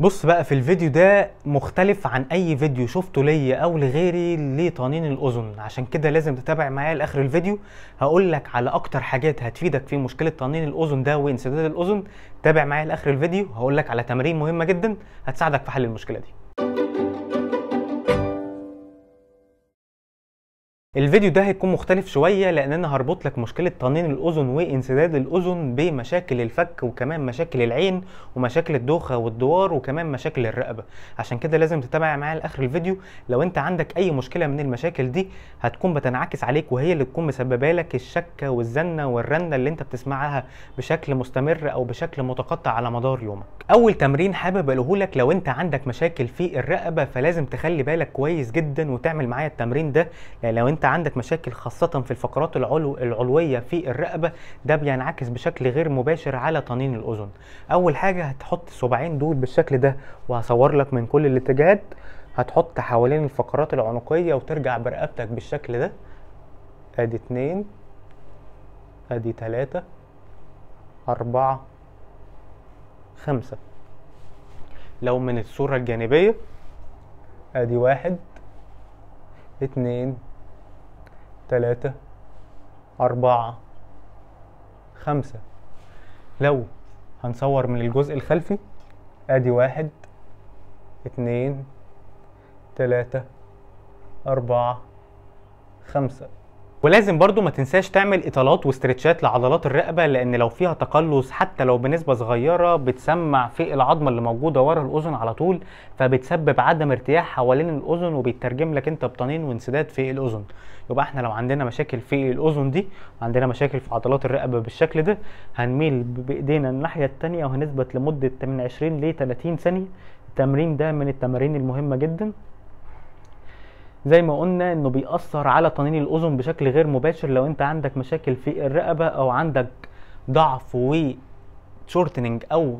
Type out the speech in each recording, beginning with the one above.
بص بقى في الفيديو ده مختلف عن اي فيديو شفته ليا او لغيري لطنين الاذن عشان كده لازم تتابع معايا لاخر الفيديو هقول لك على اكتر حاجات هتفيدك في مشكله طنين الاذن ده وانسداد الاذن تابع معايا لاخر الفيديو هقول لك على تمارين مهمه جدا هتساعدك في حل المشكله دي الفيديو ده هيكون مختلف شويه لان انا هربط لك مشكله طنين الاذن وانسداد الاذن بمشاكل الفك وكمان مشاكل العين ومشاكل الدوخه والدوار وكمان مشاكل الرقبه عشان كده لازم تتابع معايا لاخر الفيديو لو انت عندك اي مشكله من المشاكل دي هتكون بتنعكس عليك وهي اللي تكون مسببه لك الشكه والزنه والرنه اللي انت بتسمعها بشكل مستمر او بشكل متقطع على مدار يومك اول تمرين حابب اقوله لك لو انت عندك مشاكل في الرقبه فلازم تخلي بالك كويس جدا وتعمل معايا التمرين ده لأن لو انت عندك مشاكل خاصه في الفقرات العلو العلويه في الرقبه ده بينعكس بشكل غير مباشر على طنين الاذن اول حاجه هتحط الصباعين دول بالشكل ده وهصور لك من كل الاتجاهات هتحط حوالين الفقرات العنقيه وترجع برقبتك بالشكل ده ادي اتنين ادي تلاتة اربعة خمسة لو من الصورة الجانبية ادي واحد اتنين تلاتة أربعة خمسة لو هنصور من الجزء الخلفي ادي واحد اتنين تلاتة أربعة خمسة ولازم برضو ما تنساش تعمل اطالات واسترتشات لعضلات الرقبه لان لو فيها تقلص حتى لو بنسبه صغيره بتسمع في العظمه اللي موجوده ورا الاذن على طول فبتسبب عدم ارتياح حوالين الاذن وبيترجم لك انت بطنين وانسداد في الاذن يبقى احنا لو عندنا مشاكل في الاذن دي عندنا مشاكل في عضلات الرقبه بالشكل ده هنميل بايدينا الناحيه الثانيه وهنثبت لمده من 20 ل 30 ثانيه التمرين ده من التمارين المهمه جدا زي ما قلنا انه بيأثر على طنين الاذن بشكل غير مباشر لو انت عندك مشاكل في الرقبه او عندك ضعف و او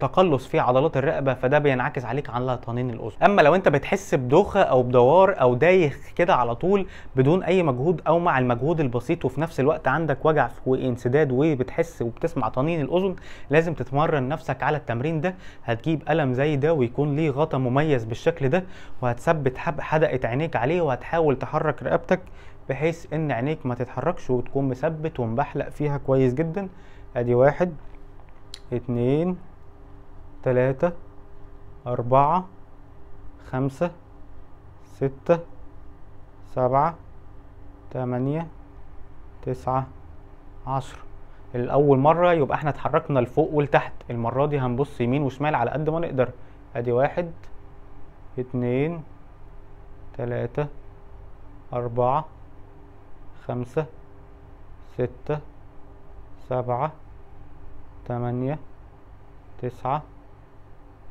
تقلص في عضلات الرقبه فده بينعكس عليك على طنين الاذن اما لو انت بتحس بدوخه او بدوار او دايخ كده على طول بدون اي مجهود او مع المجهود البسيط وفي نفس الوقت عندك وجع وانسداد وبتحس وبتسمع طنين الاذن لازم تتمرن نفسك على التمرين ده هتجيب قلم زي ده ويكون ليه غطا مميز بالشكل ده وهتثبت حدقه عينيك عليه وهتحاول تحرك رقبتك بحيث ان عينيك ما تتحركش وتكون مثبت ومبحلق فيها كويس جدا ادي واحد اتنين تلاتة أربعة خمسة ستة سبعة تمانية تسعة عشرة الأول مرة يبقى احنا اتحركنا لفوق ولتحت المرة دي هنبص يمين وشمال على قد ما نقدر ادي واحد اتنين تلاتة أربعة خمسة ستة سبعة تمانية تسعة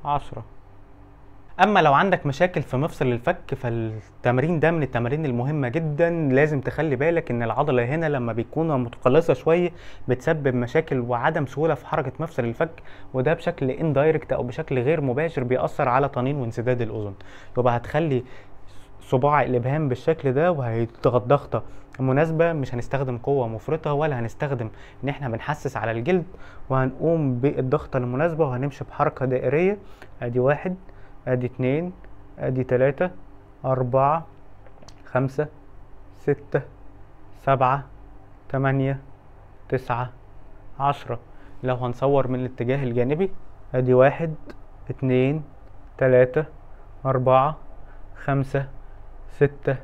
عشرة اما لو عندك مشاكل في مفصل الفك فالتمرين ده من التمارين المهمه جدا لازم تخلي بالك ان العضله هنا لما بتكون متقلصه شويه بتسبب مشاكل وعدم سهوله في حركه مفصل الفك وده بشكل اندايركت او بشكل غير مباشر بيأثر على طنين وانسداد الاذن يبقى هتخلي صباع الابهام بالشكل ده وهيضغط ضغطه مناسبه مش هنستخدم قوه مفرطه ولا هنستخدم ان احنا بنحسس على الجلد وهنقوم بالضغطه المناسبه وهنمشي بحركه دائريه ادي واحد ادي اتنين ادي تلاته اربعه خمسه سته سبعه تمانيه تسعه عشره لو هنصور من الاتجاه الجانبي ادي واحد اتنين تلاته اربعه خمسه ستة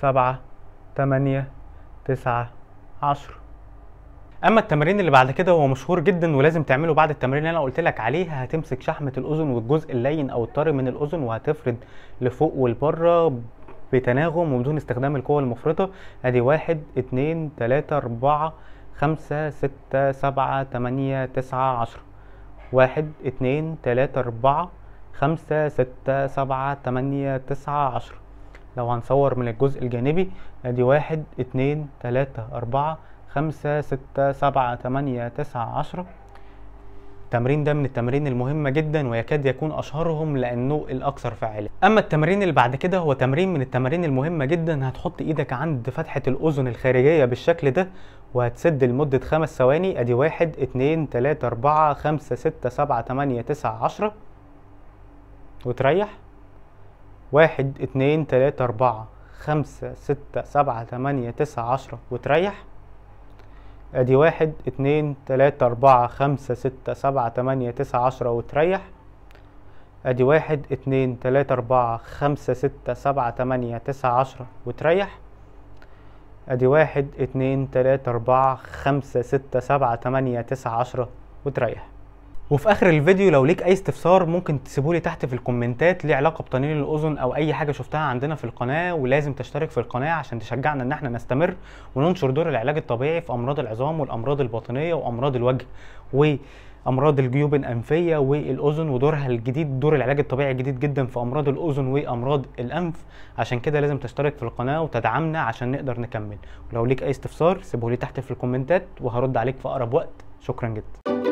سبعة تمانية تسعة عشرة اما التمرين اللي بعد كده هو مشهور جدا ولازم تعمله بعد التمرين اللي انا قلت لك عليه هتمسك شحمه الاذن والجزء اللين او الطري من الاذن وهتفرد لفوق ولبره بتناغم وبدون استخدام القوه المفرطه ادي واحد اتنين تلاته اربعه خمسه سته سبعه تمانيه تسعه عشره واحد اتنين تلاته اربعه خمسه سته سبعه تمانيه تسعه عشره لو هنصور من الجزء الجانبي ادي واحد اتنين تلاتة اربعة خمسة ستة سبعة تمانية تسعة عشرة التمرين ده من التمرين المهمة جدا ويكاد يكون أشهرهم لأنه الأكثر فعالية أما التمرين اللي بعد كده هو تمرين من التمارين المهمة جدا هتحط إيدك عند فتحة الأذن الخارجية بالشكل ده وهتسد لمدة خمس ثواني أدي واحد اتنين تلاتة أربعة خمسة ستة سبعة تمانية تسعة عشرة وتريح واحد اتنين تلاتة أربعة خمسة ستة سبعة تمانية تسعة عشرة وتريح ادي واحد اتنين تلاتة أربعة خمسة ستة سبعة تمانية تسعة عشرة وتريح ادي واحد اتنين تلاتة أربعة خمسة ستة سبعة تمانية تسعة عشرة وتريح ادي واحد اتنين تلاتة أربعة خمسة ستة سبعة تمانية تسعة عشرة وتريح وفي اخر الفيديو لو ليك اي استفسار ممكن تسيبه لي تحت في الكومنتات ليه علاقه بتنين الاذن او اي حاجه شفتها عندنا في القناه ولازم تشترك في القناه عشان تشجعنا ان احنا نستمر وننشر دور العلاج الطبيعي في امراض العظام والامراض الباطنيه وامراض الوجه وامراض الجيوب الانفيه والاذن ودورها الجديد دور العلاج الطبيعي الجديد جدا في امراض الاذن وامراض الانف عشان كده لازم تشترك في القناه وتدعمنا عشان نقدر نكمل ولو ليك اي استفسار سيبه لي تحت في الكومنتات وهرد عليك في اقرب وقت شكرا جدا